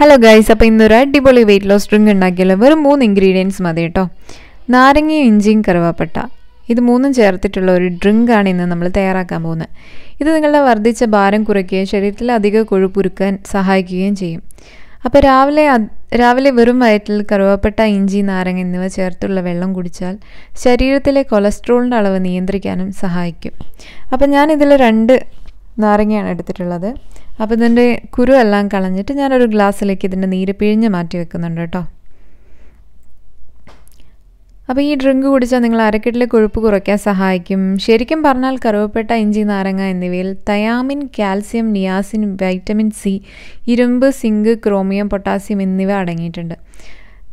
hello guys അപ്പോൾ ഇന്നൊരു അടിപൊളി വെയിറ്റ് ലോസ് ഡ്രിങ്ക് ഉണ്ടാക്കിയാൽ വെറും മൂന്ന് ഇൻഗ്രീഡിയൻസ് മതി കേട്ടോ നാരങ്ങയും ഇഞ്ചിയും കറുവാപ്പട്ട ഇത് മൂന്നും ചേർത്തിട്ടുള്ള ഒരു ഡ്രിങ്കാണ് ഇന്ന് നമ്മൾ തയ്യാറാക്കാൻ പോകുന്നത് ഇത് നിങ്ങളുടെ വർദ്ധിച്ച ഭാരം കുറയ്ക്കുകയും ശരീരത്തിൽ അധിക കൊഴുപ്പുരുക്കാൻ സഹായിക്കുകയും ചെയ്യും അപ്പോൾ രാവിലെ രാവിലെ വെറും വയറ്റിൽ കറുവാപ്പട്ട ഇഞ്ചി നാരങ്ങ എന്നിവ ചേർത്തുള്ള വെള്ളം കുടിച്ചാൽ ശരീരത്തിലെ കൊളസ്ട്രോളിൻ്റെ അളവ് നിയന്ത്രിക്കാനും സഹായിക്കും അപ്പോൾ ഞാനിതിൽ രണ്ട് നാരങ്ങയാണ് എടുത്തിട്ടുള്ളത് അപ്പോൾ ഇതിൻ്റെ കുരു എല്ലാം കളഞ്ഞിട്ട് ഞാനൊരു ഗ്ലാസ്സിലേക്ക് ഇതിൻ്റെ നീര് പിഴിഞ്ഞ് മാറ്റി വെക്കുന്നുണ്ട് കേട്ടോ അപ്പോൾ ഈ ഡ്രിങ്ക് കുടിച്ചാൽ നിങ്ങൾ അരക്കെട്ടിലെ കൊഴുപ്പ് കുറയ്ക്കാൻ സഹായിക്കും ശരിക്കും പറഞ്ഞാൽ കറുവപ്പെട്ട ഇഞ്ചി നാരങ്ങ എന്നിവയിൽ thiamine calcium niacin vitamin C ഇരുമ്പ് സിങ്ക് ക്രോമിയം പൊട്ടാസ്യം എന്നിവ അടങ്ങിയിട്ടുണ്ട്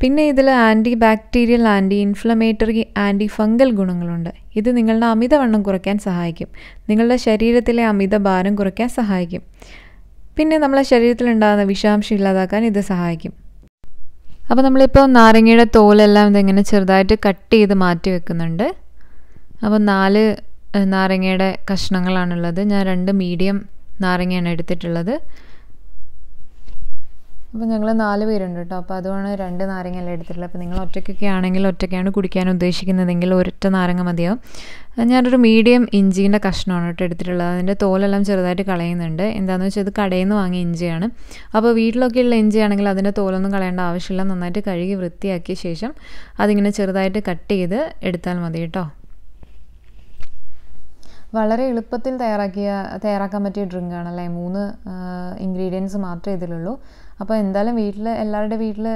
പിന്നെ ഇതിൽ anti bacterial anti inflammatory anti fungal ഗുണങ്ങളുണ്ട് ഇത് നിങ്ങളുടെ അമിതവണ്ണം കുറയ്ക്കാൻ സഹായിക്കും നിങ്ങളുടെ ശരീരത്തിലെ അമിത ഭാരം കുറയ്ക്കാൻ സഹായിക്കും പിന്നെ നമ്മളെ ശരീരത്തിലുണ്ടാകുന്ന വിഷാംശം ഇല്ലാതാക്കാൻ ഇത് സഹായിക്കും അപ്പോൾ നമ്മളിപ്പോൾ നാരങ്ങയുടെ തോലെല്ലാം ഇതെങ്ങനെ ചെറുതായിട്ട് കട്ട് ചെയ്ത് മാറ്റി വെക്കുന്നുണ്ട് അപ്പോൾ നാല് നാരങ്ങയുടെ കഷ്ണങ്ങളാണുള്ളത് ഞാൻ രണ്ട് മീഡിയം നാരങ്ങയാണ് എടുത്തിട്ടുള്ളത് അപ്പോൾ ഞങ്ങൾ നാല് പേരുണ്ട് കേട്ടോ അപ്പോൾ അതുമാണ് രണ്ട് അല്ലേ എടുത്തിട്ടുള്ളത് അപ്പോൾ നിങ്ങൾ ഒറ്റയ്ക്കൊക്കെ ആണെങ്കിൽ ഒറ്റയ്ക്കാണ് കുടിക്കാൻ ഉദ്ദേശിക്കുന്നതെങ്കിൽ ഒരൊറ്റ നാരങ്ങ മതിയാവും ഞാനൊരു മീഡിയം ഇഞ്ചിൻ്റെ കഷ്ണമാണ് കേട്ടോ എടുത്തിട്ടുള്ളത് അതിൻ്റെ തോലെല്ലാം ചെറുതായിട്ട് കളയുന്നുണ്ട് എന്താണെന്ന് വെച്ചാൽ ഇത് കടയിൽ നിന്ന് വാങ്ങിയ ഇഞ്ചിയാണ് അപ്പോൾ വീട്ടിലൊക്കെ ഉള്ള ഇഞ്ചി ആണെങ്കിൽ അതിൻ്റെ തോലൊന്നും കളയേണ്ട ആവശ്യമില്ല നന്നായിട്ട് കഴുകി വൃത്തിയാക്കിയ ശേഷം അതിങ്ങനെ ചെറുതായിട്ട് കട്ട് ചെയ്ത് എടുത്താൽ മതി കേട്ടോ വളരെ എളുപ്പത്തിൽ തയ്യാറാക്കിയ തയ്യാറാക്കാൻ പറ്റിയ ഡ്രിങ്കാണ് അല്ലേ മൂന്ന് ഇൻഗ്രീഡിയൻസ് മാത്രമേ ഇതിലുള്ളൂ അപ്പോൾ എന്തായാലും വീട്ടിൽ എല്ലാവരുടെ വീട്ടിൽ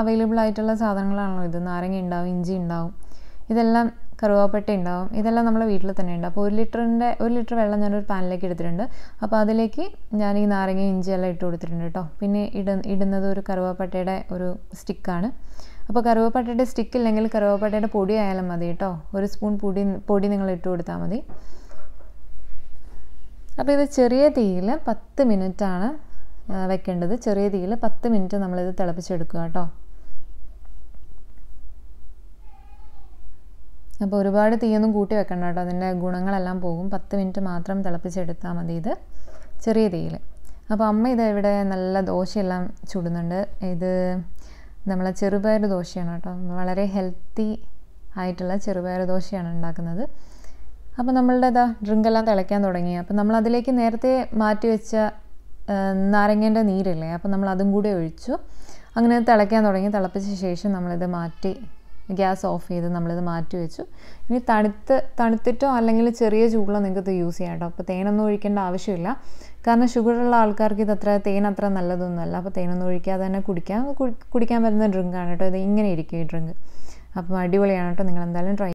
അവൈലബിൾ ആയിട്ടുള്ള സാധനങ്ങളാണല്ലോ ഇത് നാരങ്ങ ഉണ്ടാവും ഇഞ്ചി ഉണ്ടാവും ഇതെല്ലാം കറുവാപ്പട്ട ഉണ്ടാവും ഇതെല്ലാം നമ്മൾ വീട്ടിൽ തന്നെ ഉണ്ട് അപ്പോൾ ഒരു ലിറ്ററിൻ്റെ ഒരു ലിറ്റർ വെള്ളം ഞാനൊരു പാനിലേക്ക് എടുത്തിട്ടുണ്ട് അപ്പോൾ അതിലേക്ക് ഞാൻ ഈ നാരങ്ങ ഇഞ്ചിയെല്ലാം ഇട്ട് കൊടുത്തിട്ടുണ്ട് കേട്ടോ പിന്നെ ഇട ഇടുന്നത് ഒരു കറുവാപ്പട്ടയുടെ ഒരു സ്റ്റിക്കാണ് അപ്പോൾ കറുവാപ്പട്ടയുടെ സ്റ്റിക്ക് ഇല്ലെങ്കിൽ കറുവാപ്പട്ടയുടെ പൊടി ആയാലും മതി കേട്ടോ ഒരു സ്പൂൺ പൊടി പൊടി നിങ്ങൾ ഇട്ട് കൊടുത്താൽ മതി അപ്പോൾ ഇത് ചെറിയ തീയിൽ പത്ത് മിനിറ്റാണ് വെക്കേണ്ടത് ചെറിയ തീയിൽ പത്ത് മിനിറ്റ് നമ്മളിത് തിളപ്പിച്ചെടുക്കുക കേട്ടോ അപ്പോൾ ഒരുപാട് തീയൊന്നും കൂട്ടി വെക്കണ്ട കേട്ടോ അതിൻ്റെ ഗുണങ്ങളെല്ലാം പോകും പത്ത് മിനിറ്റ് മാത്രം തിളപ്പിച്ചെടുത്താൽ മതി ഇത് ചെറിയ തീയിൽ അപ്പോൾ അമ്മ ഇത് ഇവിടെ നല്ല ദോശയെല്ലാം ചുടുന്നുണ്ട് ഇത് നമ്മളെ ചെറുപയർ ദോശയാണ് കേട്ടോ വളരെ ഹെൽത്തി ആയിട്ടുള്ള ചെറുപയർ ദോശയാണ് ഉണ്ടാക്കുന്നത് അപ്പോൾ നമ്മളുടെ ഇതാ ഡ്രിങ്കെല്ലാം തിളയ്ക്കാൻ തുടങ്ങി അപ്പോൾ നമ്മൾ അതിലേക്ക് നേരത്തെ മാറ്റി വെച്ച നാരങ്ങേൻ്റെ നീരില്ലേ അപ്പോൾ നമ്മൾ അതും കൂടി ഒഴിച്ചു അങ്ങനെ തിളയ്ക്കാൻ തുടങ്ങി തിളപ്പിച്ച ശേഷം നമ്മളിത് മാറ്റി ഗ്യാസ് ഓഫ് ചെയ്ത് നമ്മളിത് മാറ്റി വെച്ചു ഇനി തണുത്ത് തണുത്തിട്ടോ അല്ലെങ്കിൽ ചെറിയ ചൂടോ നിങ്ങൾക്ക് ഇത് യൂസ് ചെയ്യാം കേട്ടോ അപ്പോൾ തേനൊന്നും ഒഴിക്കേണ്ട ആവശ്യമില്ല കാരണം ഷുഗറുള്ള ആൾക്കാർക്ക് ഇത് അത്ര തേൻ അത്ര നല്ലതൊന്നുമല്ല അപ്പോൾ തേനൊന്നും ഒഴിക്കാതെ തന്നെ കുടിക്കാം കുടിക്കാൻ പറ്റുന്ന ഡ്രിങ്കാണ് കേട്ടോ ഇത് ഇങ്ങനെ ഇരിക്കും ഈ ഡ്രിങ്ക് അപ്പോൾ അടിപൊളിയാണ് കേട്ടോ നിങ്ങൾ എന്തായാലും ട്രൈ